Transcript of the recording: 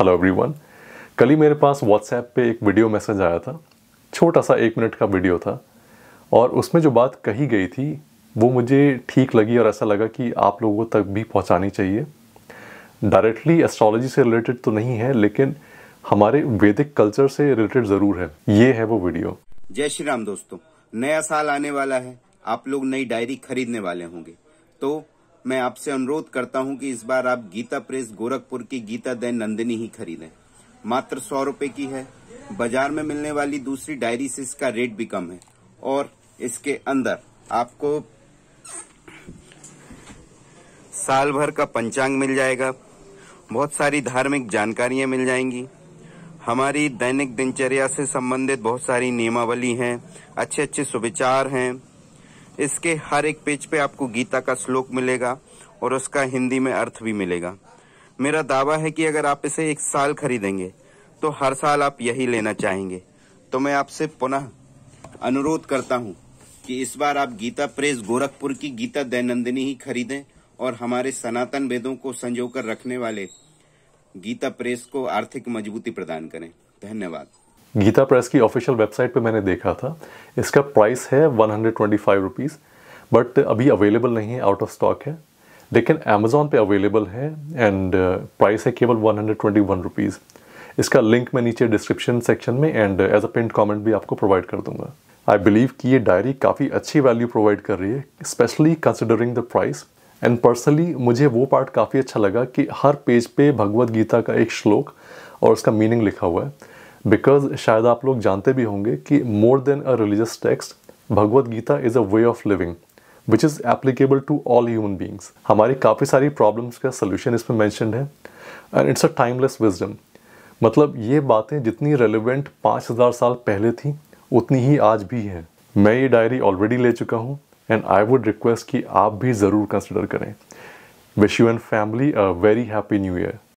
hello everyone कल ही मेरे पास WhatsApp पे एक वीडियो मैसेज आया था छोटा सा एक मिनट का वीडियो था और उसमें जो बात कही गई थी वो मुझे ठीक लगी और ऐसा लगा कि आप लोगों तक भी पहुंचानी चाहिए डायरेक्टली एस्ट्रोलॉजी से रिलेटेड तो नहीं है लेकिन हमारे वैदिक कल्चर से रिलेटेड ज़रूर है ये है वो वीडियो जय श्री राम दोस्तों नया साल आने वाला है आप लोग नई डायरी खरीदने वाले होंगे तो मैं आपसे अनुरोध करता हूं कि इस बार आप गीता प्रेस गोरखपुर की गीता दैन नंदिनी ही खरीदें मात्र सौ रूपये की है बाजार में मिलने वाली दूसरी डायरी से इसका रेट भी कम है और इसके अंदर आपको साल भर का पंचांग मिल जाएगा बहुत सारी धार्मिक जानकारियां मिल जाएंगी हमारी दैनिक दिनचर्या से संबंधित बहुत सारी नियमावली हैं अच्छे अच्छे सुविचार हैं इसके हर एक पेज पे आपको गीता का श्लोक मिलेगा और उसका हिंदी में अर्थ भी मिलेगा मेरा दावा है कि अगर आप इसे एक साल खरीदेंगे तो हर साल आप यही लेना चाहेंगे तो मैं आपसे पुनः अनुरोध करता हूँ कि इस बार आप गीता प्रेस गोरखपुर की गीता दैनंदिनी ही खरीदें और हमारे सनातन वेदों को संजोकर रखने वाले गीता प्रेस को आर्थिक मजबूती प्रदान करें धन्यवाद गीता प्रेस की ऑफिशियल वेबसाइट पे मैंने देखा था इसका प्राइस है one hundred twenty five rupees but अभी अवेलेबल नहीं है आउट ऑफ स्टॉक है लेकिन अमेज़ोन पे अवेलेबल है एंड प्राइस uh, है केवल one hundred twenty one rupees इसका लिंक मैं नीचे डिस्क्रिप्शन सेक्शन में and as a pinned comment भी आपको प्रोवाइड कर दूंगा आई बिलीव कि ये डायरी काफ़ी अच्छी वैल्यू प्रोवाइड कर रही है specially considering the price and personally मुझे वो पार्ट काफ़ी अच्छा लगा कि हर पेज पे भगवत गीता का एक श्लोक और उसका मीनिंग लिखा हुआ है बिकॉज शायद आप लोग जानते भी होंगे कि more than a religious text Bhagavad Gita is a way of living which is applicable to all human beings हमारी काफ़ी सारी प्रॉब्लम्स का सोल्यूशन इसमें मैंशन है and it's a timeless wisdom मतलब ये बातें जितनी रेलिवेंट पाँच हज़ार साल पहले थी उतनी ही आज भी हैं मैं ये डायरी ऑलरेडी ले चुका हूँ एंड आई वुड रिक्वेस्ट कि आप भी ज़रूर कंसिडर करें wish you and family a very happy new year